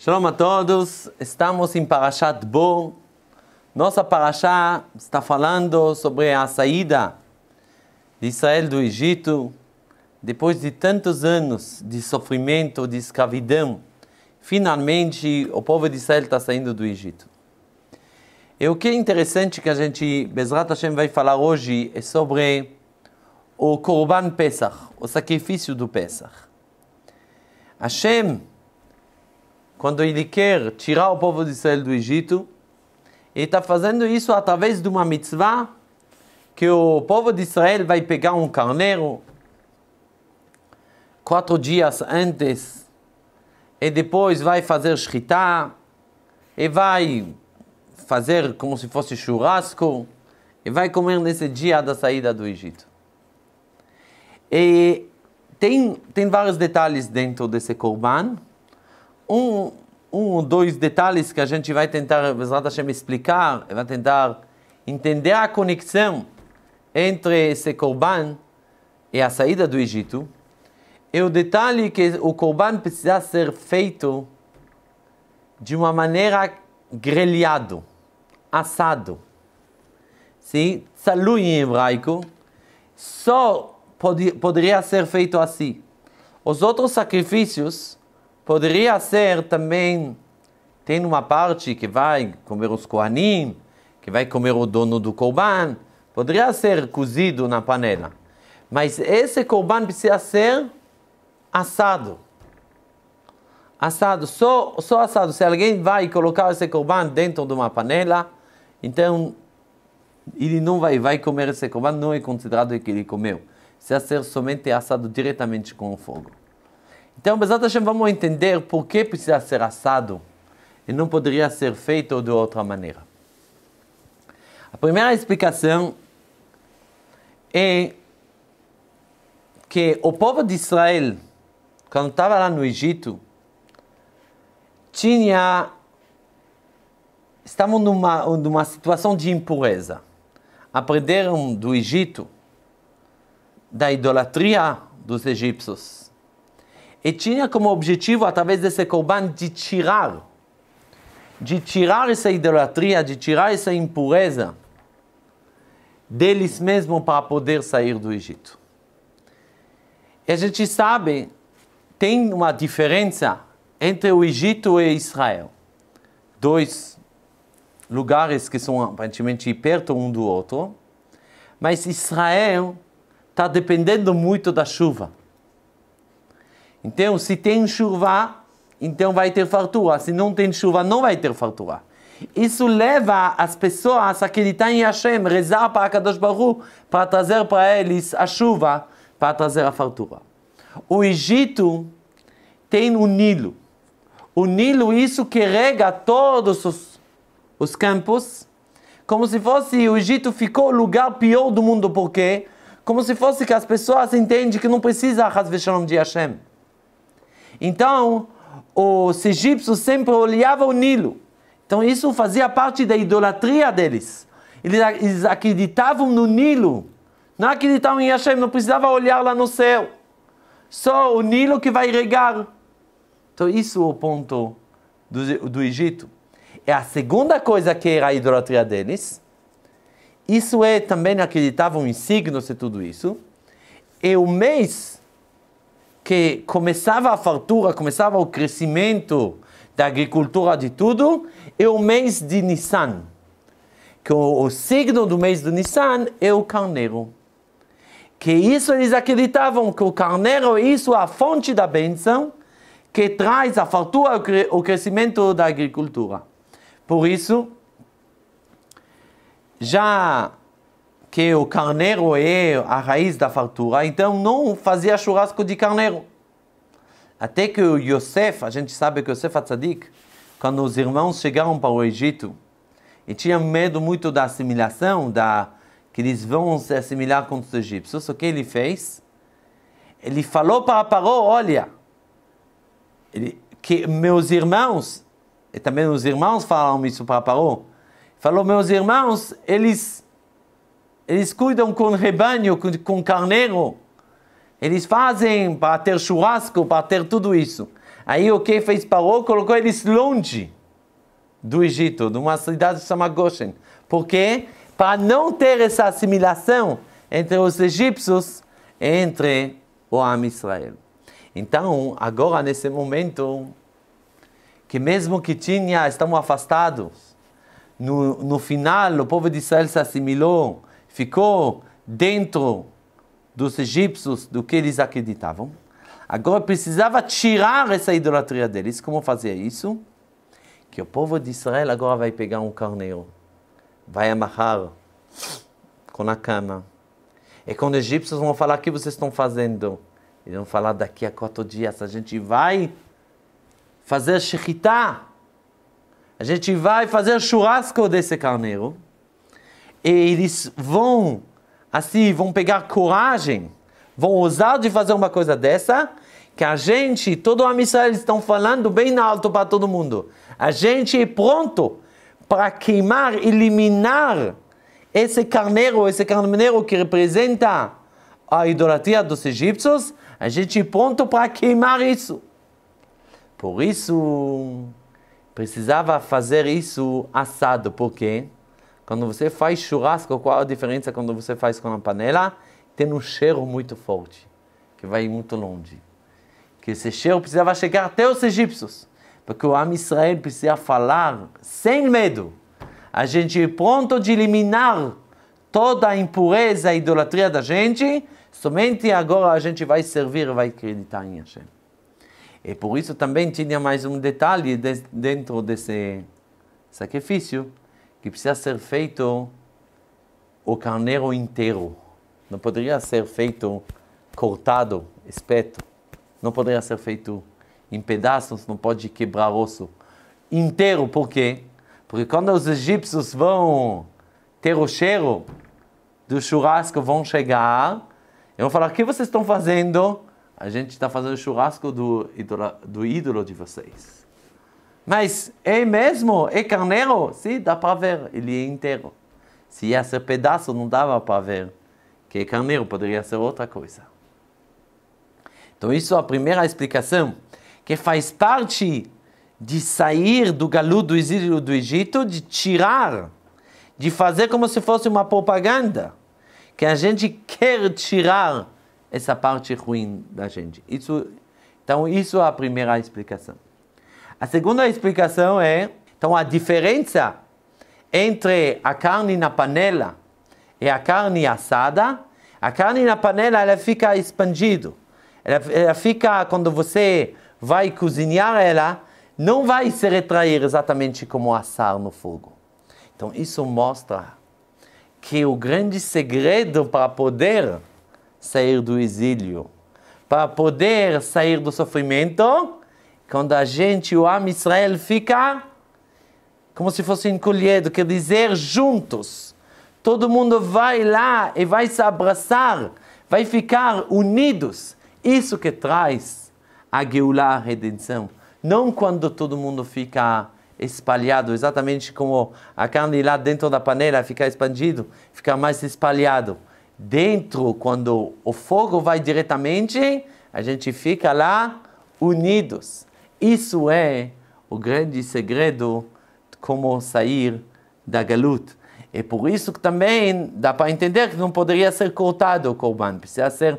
Shalom a todos, estamos em Parashat Bo. Nossa Parashá está falando sobre a saída de Israel do Egito depois de tantos anos de sofrimento, de escravidão. Finalmente, o povo de Israel está saindo do Egito. E o que é interessante que a gente, Bezrat Hashem, vai falar hoje é sobre o Korban Pesach, o sacrifício do Pesach. Hashem quando ele quer tirar o povo de Israel do Egito, ele está fazendo isso através de uma mitzvah que o povo de Israel vai pegar um carneiro quatro dias antes e depois vai fazer shritá e vai fazer como se fosse churrasco e vai comer nesse dia da saída do Egito. E tem, tem vários detalhes dentro desse corban um, um ou dois detalhes que a gente vai tentar, Bezrat Hashem, explicar, vai tentar entender a conexão entre esse Corban e a saída do Egito, é o detalhe que o Corban precisa ser feito de uma maneira grelhado, assado. Sim? Salui em hebraico só poderia ser feito assim. Os outros sacrifícios Poderia ser também, tem uma parte que vai comer os coanim que vai comer o dono do corban poderia ser cozido na panela. Mas esse corban precisa ser assado. Assado, só, só assado. Se alguém vai colocar esse corban dentro de uma panela, então ele não vai, vai comer esse corban não é considerado que ele comeu. Precisa ser somente assado diretamente com o fogo. Então, Bezat Hashem, vamos entender por que precisa ser assado e não poderia ser feito de outra maneira. A primeira explicação é que o povo de Israel, quando estava lá no Egito, tinha estavam numa, numa situação de impureza. Aprenderam do Egito, da idolatria dos egípcios e tinha como objetivo, através desse Corban, de tirar, de tirar essa idolatria, de tirar essa impureza deles mesmos para poder sair do Egito. E a gente sabe, tem uma diferença entre o Egito e Israel. Dois lugares que são aparentemente perto um do outro, mas Israel está dependendo muito da chuva. Então, se tem chuva, então vai ter fartura. Se não tem chuva, não vai ter fartura. Isso leva as pessoas a acreditar em Hashem, rezar para Kadosh Baru, para trazer para eles a chuva, para trazer a fartura. O Egito tem o Nilo. O Nilo, isso que rega todos os, os campos, como se fosse o Egito ficou o lugar pior do mundo, porque como se fosse que as pessoas entendem que não precisa de Hashem então, os egípcios sempre olhavam o Nilo. Então, isso fazia parte da idolatria deles. Eles acreditavam no Nilo. Não acreditavam em Hashem, não precisava olhar lá no céu. Só o Nilo que vai regar. Então, isso é o ponto do, do Egito. E é a segunda coisa que era a idolatria deles, isso é também acreditavam em signos e tudo isso. E o mês que começava a fartura, começava o crescimento da agricultura de tudo, é o mês de Nissan. Que o, o signo do mês de Nissan é o carneiro. Que isso eles acreditavam que o carneiro é isso é a fonte da benção que traz a fartura, o, cre o crescimento da agricultura. Por isso, já que o carneiro é a raiz da fartura, então não fazia churrasco de carneiro. Até que o Yosef, a gente sabe que Yosef Atzadik, quando os irmãos chegaram para o Egito e tinham medo muito da assimilação, da que eles vão se assimilar com os egípcios, o que ele fez? Ele falou para Paró, olha, ele, que meus irmãos, e também os irmãos falaram isso para Paró, falou, meus irmãos, eles eles cuidam com rebanho, com, com carneiro, eles fazem para ter churrasco, para ter tudo isso. Aí o que fez Paró? Colocou eles longe do Egito, de uma cidade chamada Goshen. Por quê? Para não ter essa assimilação entre os egípcios e entre o Am Israel. Então, agora nesse momento, que mesmo que tinha, estamos afastados, no, no final o povo de Israel se assimilou, ficou dentro dos egípcios do que eles acreditavam. Agora precisava tirar essa idolatria deles. Como fazer isso? Que o povo de Israel agora vai pegar um carneiro, vai amarrar com a cana. E quando os egípcios vão falar, o que vocês estão fazendo? Eles vão falar, daqui a quatro dias a gente vai fazer shechitá. A gente vai fazer churrasco desse carneiro e eles vão, assim, vão pegar coragem, vão ousar de fazer uma coisa dessa, que a gente, todo o missão, eles estão falando bem alto para todo mundo. A gente é pronto para queimar, eliminar esse carneiro, esse carneiro que representa a idolatria dos egípcios, a gente é pronto para queimar isso. Por isso, precisava fazer isso assado, porque quando você faz churrasco, qual a diferença quando você faz com a panela? Tem um cheiro muito forte, que vai muito longe. Que esse cheiro precisava chegar até os egípcios, porque o Am Israel precisa falar sem medo. A gente é pronto de eliminar toda a impureza, a idolatria da gente, somente agora a gente vai servir, vai acreditar em Hashem. E por isso também tinha mais um detalhe dentro desse sacrifício, que precisa ser feito o carneiro inteiro. Não poderia ser feito cortado, espeto. Não poderia ser feito em pedaços, não pode quebrar osso. Inteiro, por quê? Porque quando os egípcios vão ter o cheiro do churrasco, vão chegar e vão falar: O que vocês estão fazendo? A gente está fazendo o churrasco do do ídolo de vocês. Mas é mesmo, é carneiro? Sim, dá para ver, ele é inteiro. Se ia ser pedaço, não dava para ver. Que é carneiro, poderia ser outra coisa. Então, isso é a primeira explicação, que faz parte de sair do galo do exílio do Egito, de tirar, de fazer como se fosse uma propaganda, que a gente quer tirar essa parte ruim da gente. Isso, então, isso é a primeira explicação. A segunda explicação é, então a diferença entre a carne na panela e a carne assada, a carne na panela ela fica expandida. Ela, ela fica, quando você vai cozinhar ela, não vai se retrair exatamente como assar no fogo. Então isso mostra que o grande segredo para poder sair do exílio, para poder sair do sofrimento, quando a gente, o Am Israel, fica como se fosse encolhido, quer dizer, juntos. Todo mundo vai lá e vai se abraçar, vai ficar unidos. Isso que traz a Geulah, a redenção. Não quando todo mundo fica espalhado, exatamente como a carne lá dentro da panela fica expandido, fica mais espalhado. Dentro, quando o fogo vai diretamente, a gente fica lá unidos. Isso é o grande segredo de como sair da galut. E por isso que também dá para entender que não poderia ser cortado o corban, precisa ser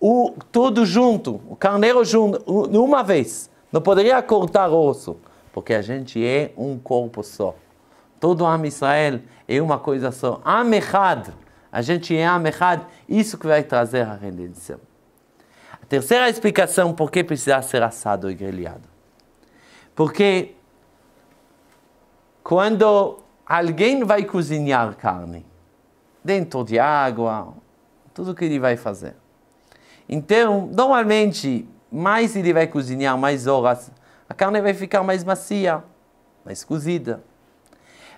o, tudo junto, o carneiro junto, uma vez. Não poderia cortar o osso, porque a gente é um corpo só. Todo o Am Israel é uma coisa só. Amechad, a gente é Amechad, isso que vai trazer a redenção terceira explicação por que precisar ser assado e grelhado. Porque quando alguém vai cozinhar carne, dentro de água, tudo que ele vai fazer. Então, normalmente, mais ele vai cozinhar, mais horas, a carne vai ficar mais macia, mais cozida.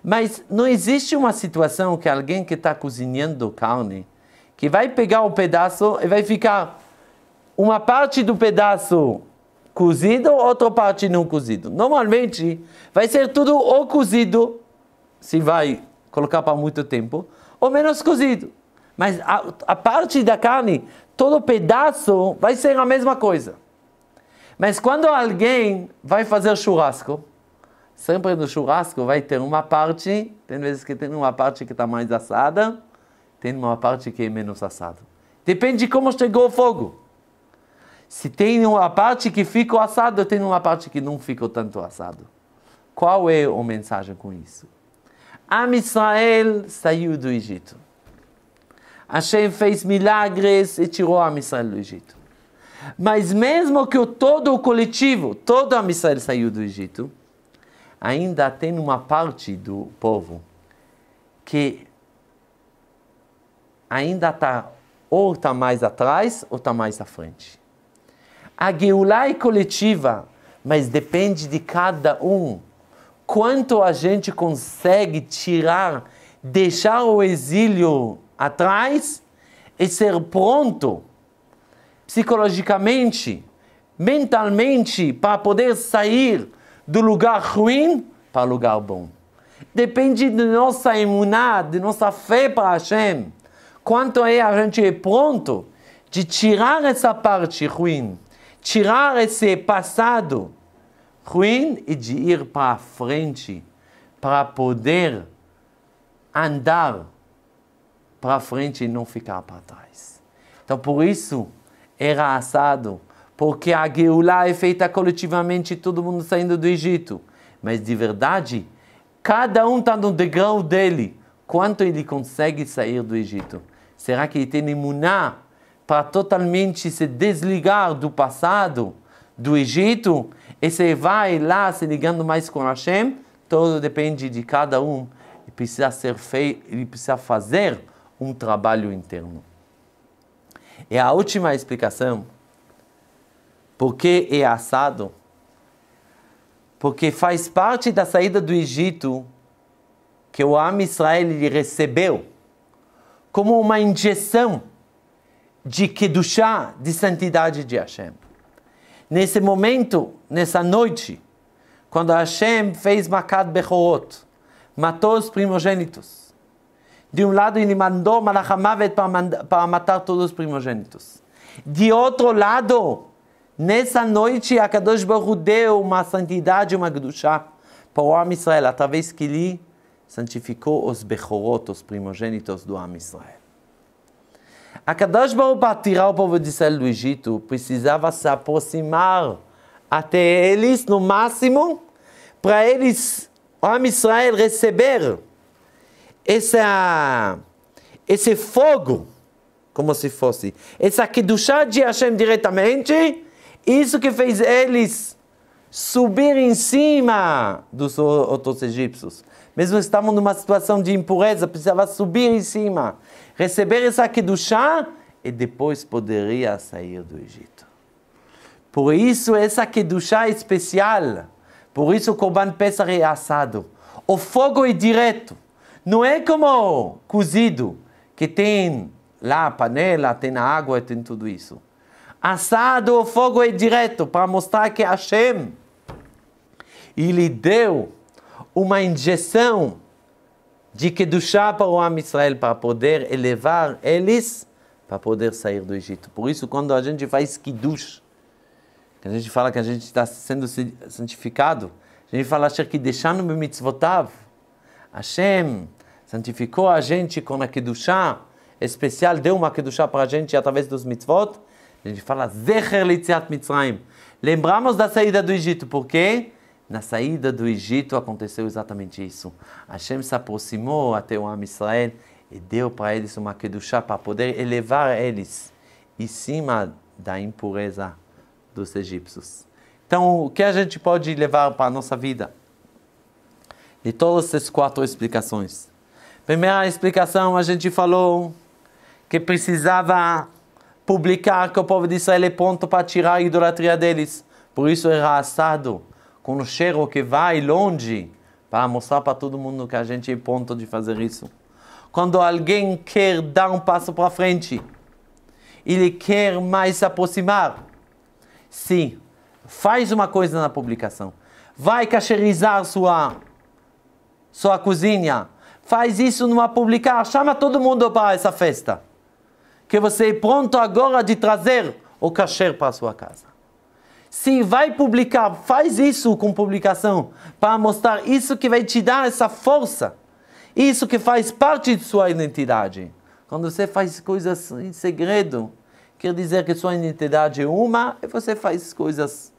Mas não existe uma situação que alguém que está cozinhando carne, que vai pegar o um pedaço e vai ficar uma parte do pedaço cozido, outra parte não cozido. Normalmente vai ser tudo ou cozido, se vai colocar para muito tempo, ou menos cozido. Mas a, a parte da carne, todo pedaço vai ser a mesma coisa. Mas quando alguém vai fazer churrasco, sempre no churrasco vai ter uma parte, tem vezes que tem uma parte que está mais assada, tem uma parte que é menos assada. Depende de como chegou o fogo. Se tem uma parte que fica assado, tem uma parte que não fica tanto assado. Qual é a mensagem com isso? Am Israel saiu do Egito. Hashem fez milagres e tirou a Israel do Egito. Mas mesmo que todo o coletivo, todo a Israel saiu do Egito, ainda tem uma parte do povo que ainda está ou está mais atrás ou está mais à frente. A Geulah é coletiva, mas depende de cada um. Quanto a gente consegue tirar, deixar o exílio atrás e ser pronto psicologicamente, mentalmente, para poder sair do lugar ruim para o lugar bom. Depende de nossa imunidade, de nossa fé para Hashem. Quanto é a gente é pronto de tirar essa parte ruim tirar esse passado ruim e de ir para frente para poder andar para frente e não ficar para trás. Então, por isso, era assado, porque a Geulah é feita coletivamente, todo mundo saindo do Egito. Mas, de verdade, cada um está no degrau dele. Quanto ele consegue sair do Egito? Será que ele tem imunidade? para totalmente se desligar do passado, do Egito, e você vai lá se ligando mais com Hashem, tudo depende de cada um. E precisa ser feito, ele precisa fazer um trabalho interno. E é a última explicação, por que é assado? Porque faz parte da saída do Egito que o Am Israel recebeu como uma injeção de Kedushá, de santidade de Hashem. Nesse momento, nessa noite, quando Hashem fez Makat bechorot, matou os primogênitos. De um lado, ele mandou Malachamavet para matar todos os primogênitos. De outro lado, nessa noite, a Kadosh Baruch deu uma santidade, uma Kedushá para o Am Israel, através que ele santificou os Bechorot, os primogênitos do Am Israel. A Kadosh Baruch para tirar o povo de Israel do Egito, precisava se aproximar até eles no máximo, para eles, o Am Israel, receber essa, esse fogo, como se fosse, essa Kedusha de Hashem diretamente, isso que fez eles subir em cima dos outros egípcios. Mesmo estavam numa situação de impureza, precisava subir em cima receber essa Kedushá e depois poderia sair do Egito. Por isso essa Kedushá é especial. Por isso o Corban Pesach é assado. O fogo é direto. Não é como cozido, que tem lá a panela, tem a água, tem tudo isso. Assado, o fogo é direto, para mostrar que Hashem, ele deu uma injeção de Kedushá para o Am Israel, para poder elevar eles, para poder sair do Egito. Por isso, quando a gente faz Kiddush, que a gente fala que a gente está sendo santificado, a gente fala que deixando me mitzvotav, Hashem santificou a gente com a Kedushá, especial, deu uma Kedushá para a gente através dos mitzvot, a gente fala Zecher Litziat Mitzrayim. Lembramos da saída do Egito, por quê? Porque na saída do Egito aconteceu exatamente isso. Hashem se aproximou até o Am Israel e deu para eles uma Kedushá para poder elevar eles em cima da impureza dos egípcios. Então, o que a gente pode levar para a nossa vida? De todas essas quatro explicações. Primeira explicação, a gente falou que precisava publicar que o povo de Israel é pronto para tirar a idolatria deles. Por isso era é assado com o cheiro que vai longe, para mostrar para todo mundo que a gente é ponto de fazer isso. Quando alguém quer dar um passo para frente, ele quer mais se aproximar. Sim, faz uma coisa na publicação. Vai cacherizar sua, sua cozinha. Faz isso numa publicar. Chama todo mundo para essa festa. Que você é pronto agora de trazer o cacher para a sua casa. Se vai publicar, faz isso com publicação para mostrar isso que vai te dar essa força. Isso que faz parte de sua identidade. Quando você faz coisas em segredo, quer dizer que sua identidade é uma e você faz coisas,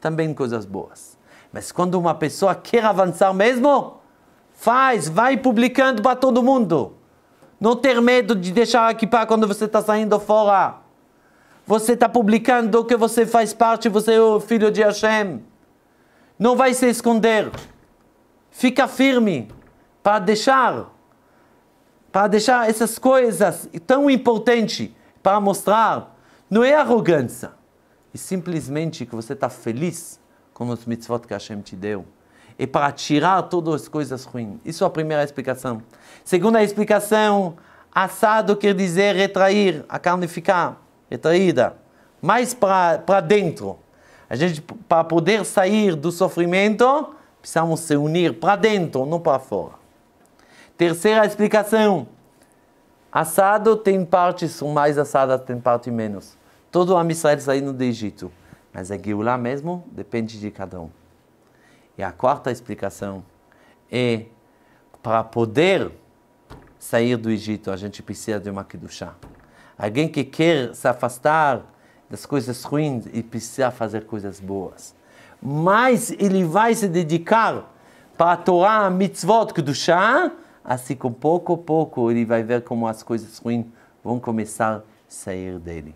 também coisas boas. Mas quando uma pessoa quer avançar mesmo, faz, vai publicando para todo mundo. Não ter medo de deixar aqui para quando você está saindo fora. Você está publicando que você faz parte, você é o filho de Hashem. Não vai se esconder. Fica firme para deixar, para deixar essas coisas tão importantes para mostrar. Não é arrogância, e é simplesmente que você está feliz com os mitzvot que Hashem te deu. E é para tirar todas as coisas ruins. Isso é a primeira explicação. Segunda explicação, assado quer dizer retrair, a carne ficar retraída, então, mais para dentro. A gente, para poder sair do sofrimento, precisamos se unir para dentro, não para fora. Terceira explicação. Assado tem partes mais assadas, tem parte menos. Todo o Israel saindo do Egito. Mas a é Geulah mesmo depende de cada um. E a quarta explicação é para poder sair do Egito, a gente precisa de uma Kedushah. Alguém que quer se afastar das coisas ruins e precisa fazer coisas boas. Mas ele vai se dedicar para a Torá, a mitzvot, Kedushá, assim com pouco a pouco ele vai ver como as coisas ruins vão começar a sair dele.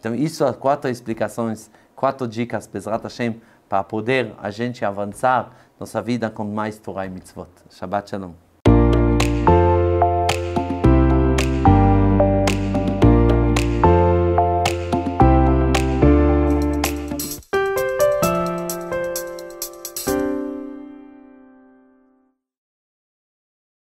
Então, isso são quatro explicações, quatro dicas, Bezrat Hashem, para poder a gente avançar nossa vida com mais Torá e mitzvot. Shabbat Shalom.